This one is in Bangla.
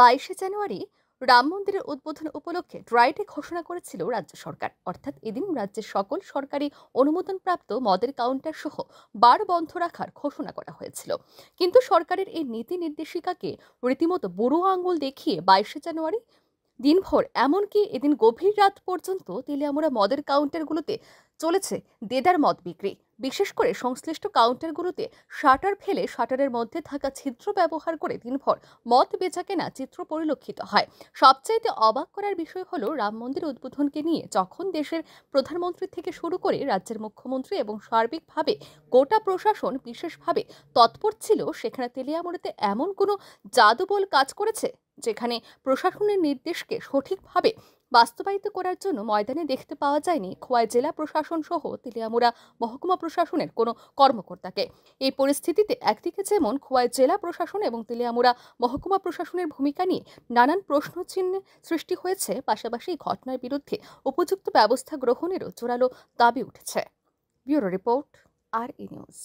বাইশে জানুয়ারি রাম মন্দিরের উদ্বোধন উপলক্ষে ড্রাইডে ঘোষণা করেছিল রাজ্য সরকার অর্থাৎ এদিন রাজ্যের সকল সরকারি অনুমোদনপ্রাপ্ত মদের কাউন্টার সহ বার বন্ধ রাখার ঘোষণা করা হয়েছিল কিন্তু সরকারের এই নীতি নির্দেশিকাকে রীতিমতো বুড়ো আঙুল দেখিয়ে বাইশে জানুয়ারি দিনভর এমনকি এদিন গভীর রাত পর্যন্ত তেলিয়ামুড়া মদের কাউন্টারগুলোতে চলেছে দেদার মদ বিক্রি বিশেষ করে সংশ্লিষ্ট কাউন্টারগুলোতে শাটার ফেলে শাটারের মধ্যে থাকা ছিদ্র ব্যবহার করে দিনভর মত বেচা কেনা চিত্র পরিলক্ষিত হয় সবচাইতে অবাক করার বিষয় হলো রাম মন্দির উদ্বোধনকে নিয়ে যখন দেশের প্রধানমন্ত্রী থেকে শুরু করে রাজ্যের মুখ্যমন্ত্রী এবং সার্বিকভাবে গোটা প্রশাসন বিশেষভাবে তৎপর ছিল সেখানে তেলিয়ামুড়িতে এমন কোনো জাদুবল কাজ করেছে যেখানে প্রশাসনের নির্দেশকে সঠিকভাবে বাস্তবায়িত করার জন্য ময়দানে দেখতে পাওয়া যায়নি খোয়াই জেলা প্রশাসন সহ তেলিয়ামুড়া মহকুমা প্রশাসনের কোনো কর্মকর্তাকে এই পরিস্থিতিতে একদিকে যেমন খোয়াই জেলা প্রশাসন এবং তেলিয়ামুড়া মহকুমা প্রশাসনের ভূমিকা নিয়ে নানান প্রশ্ন চিহ্নে সৃষ্টি হয়েছে পাশাপাশি ঘটনার বিরুদ্ধে উপযুক্ত ব্যবস্থা গ্রহণেরও জোরালো দাবি উঠেছে ব্যুরো রিপোর্ট আর ই নিউজ